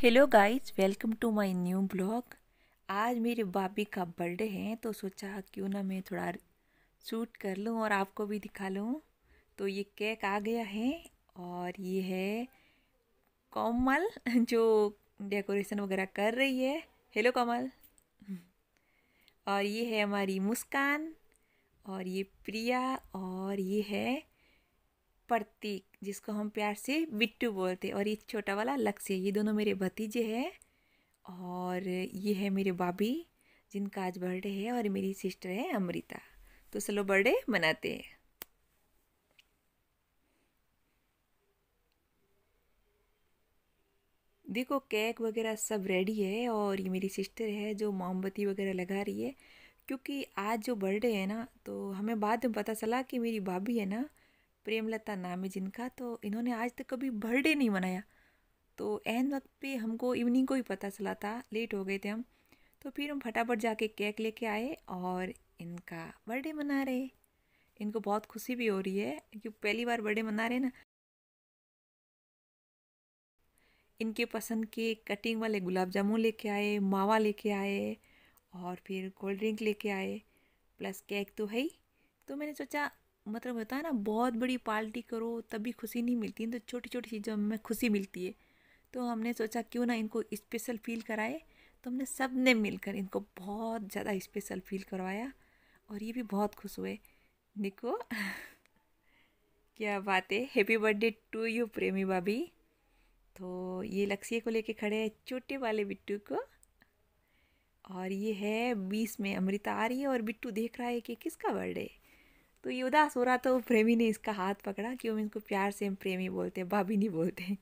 Hello guys welcome to my new blog आज मेरे बाबी का बर्थडे है तो सोचा क्यों ना मैं थोड़ा शूट कर लूँ और आपको भी दिखा लूँ तो ये केक आ गया है और ये है कोमल जो डेकोरेशन वगैरह कर रही है हेलो कोमल और ये है हमारी मुस्कान और ये प्रिया और ये है प्रतीक जिसको हम प्यार से बिट्टू बोलते और ये छोटा वाला लक्ष्य ये दोनों मेरे भतीजे हैं और ये है मेरे भाभी जिनका आज बर्थडे है और मेरी सिस्टर है अमृता तो चलो बर्थडे मनाते हैं देखो केक वगैरह सब रेडी है और ये मेरी सिस्टर है जो मोमबत्ती वगैरह लगा रही है क्योंकि आज जो बर्थडे है ना तो हमें बाद में पता चला कि मेरी भाभी है ना प्रेमलता नाम है जिनका तो इन्होंने आज तक कभी बर्थडे नहीं मनाया तो एन वक्त पे हमको इवनिंग को ही पता चला था लेट हो गए थे हम तो फिर हम फटाफट जाके केक लेके आए और इनका बर्थडे मना रहे इनको बहुत खुशी भी हो रही है क्योंकि पहली बार बर्थडे मना रहे ना इनके पसंद के कटिंग वाले गुलाब जामुन लेके आए मावा लेके आए और फिर कोल्ड ड्रिंक लेके आए प्लस केक तो है ही तो मैंने सोचा मतलब होता है ना बहुत बड़ी पार्टी करो तभी खुशी नहीं मिलती तो छोटी छोटी चीज़ों में खुशी मिलती है तो हमने सोचा क्यों ना इनको स्पेशल फील कराए तो हमने सब ने मिलकर इनको बहुत ज़्यादा स्पेशल फील करवाया और ये भी बहुत खुश हुए निको क्या बात है हैप्पी बर्थडे टू यू प्रेमी भाभी तो ये लक्ष्य को लेके खड़े हैं छोटे वाले बिट्टू को और ये है बीस में अमृता आ रही है और बिट्टू देख रहा है कि किसका बर्थडे है तो ये उदास हो रहा था वो प्रेमी ने इसका हाथ पकड़ा कि हम इनको प्यार से हम प्रेमी बोलते हैं भाभी नहीं बोलते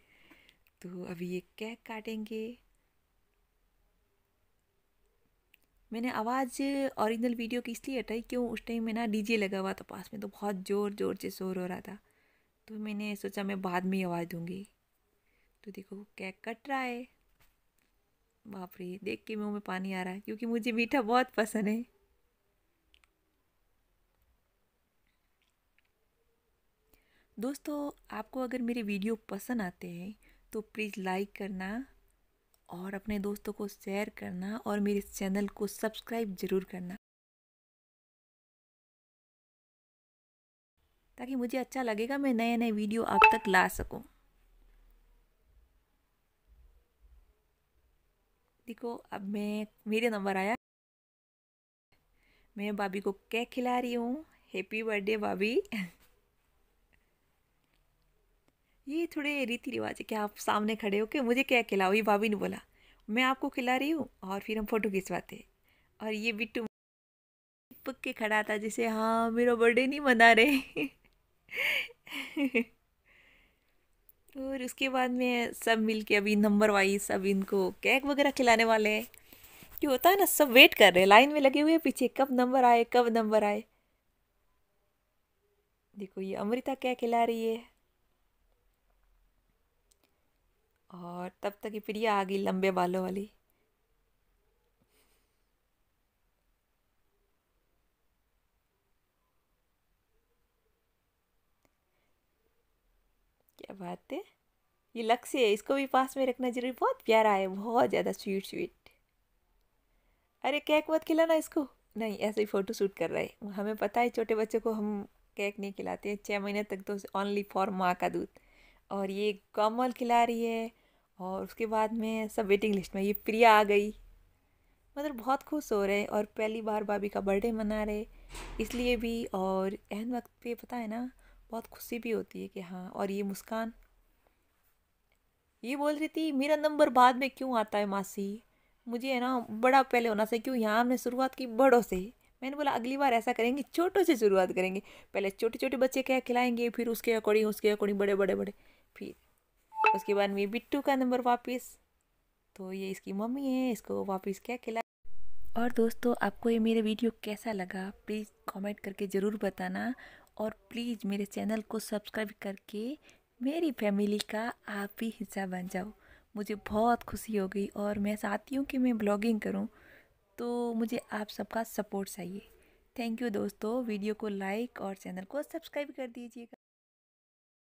तो अभी ये केक काटेंगे मैंने आवाज़ ओरिजिनल वीडियो की इसलिए हटाई क्यों उस टाइम में ना डीजे लगा हुआ था पास में तो बहुत ज़ोर ज़ोर से शोर हो रहा था तो मैंने सोचा मैं बाद में आवाज़ दूँगी तो देखो केक कट रहा है बाप रे देख के मुँह में पानी आ रहा है क्योंकि मुझे मीठा बहुत पसंद है दोस्तों आपको अगर मेरे वीडियो पसंद आते हैं तो प्लीज़ लाइक करना और अपने दोस्तों को शेयर करना और मेरे चैनल को सब्सक्राइब ज़रूर करना ताकि मुझे अच्छा लगेगा मैं नए नए वीडियो आप तक ला सकूं। देखो अब मैं मेरे नंबर आया मैं भाभी को केक खिला रही हूँ हैप्पी बर्थडे भाभी ये थोड़े रीति रिवाज है कि आप सामने खड़े हो के मुझे क्या खिलाओ ये भाभी ने बोला मैं आपको खिला रही हूँ और फिर हम फ़ोटो खिंचवाते और ये बिट्टू चिपक के खड़ा था जैसे हाँ मेरा बर्थडे नहीं मना रहे और उसके बाद में सब मिल के अभी नंबर वाइज सब इनको केक वगैरह खिलाने वाले हैं जो होता है ना सब वेट कर रहे हैं लाइन में लगे हुए पीछे कब नंबर आए कब नंबर आए देखो ये अमृता क्या खिला रही है और तब तक ये प्रिया आ गई लंबे बालों वाली क्या बात है ये लक्ष्य है इसको भी पास में रखना जरूरी बहुत प्यारा है बहुत ज़्यादा स्वीट स्वीट अरे केक मत खिलाना इसको नहीं ऐसे ही फ़ोटो शूट कर रहा है हमें पता है छोटे बच्चों को हम केक नहीं खिलाते हैं छः महीने तक तो ओनली फॉर माँ का दूध और ये कमल खिला रही है और उसके बाद में सब वेटिंग लिस्ट में ये प्रिया आ गई मतलब बहुत खुश हो रहे और पहली बार भाभी का बर्थडे मना रहे इसलिए भी और एहन वक्त पे पता है ना बहुत खुशी भी होती है कि हाँ और ये मुस्कान ये बोल रही थी मेरा नंबर बाद में क्यों आता है मासी मुझे है ना बड़ा पहले होना चाहिए क्यों यहाँ हमने शुरुआत की बड़ों से मैंने बोला अगली बार ऐसा करेंगे छोटों से शुरुआत करेंगे पहले छोटे छोटे बच्चे क्या खिलाएंगे फिर उसके अकॉर्डिंग उसके अकॉर्डिंग बड़े बड़े बड़े फिर उसके बाद में बिट्टू का नंबर वापस तो ये इसकी मम्मी है इसको वापस क्या खिला और दोस्तों आपको ये मेरे वीडियो कैसा लगा प्लीज़ कमेंट करके ज़रूर बताना और प्लीज़ मेरे चैनल को सब्सक्राइब करके मेरी फैमिली का आप ही हिस्सा बन जाओ मुझे बहुत खुशी हो गई और मैं चाहती हूँ कि मैं ब्लॉगिंग करूँ तो मुझे आप सबका सपोर्ट चाहिए थैंक यू दोस्तों वीडियो को लाइक और चैनल को सब्सक्राइब कर दीजिएगा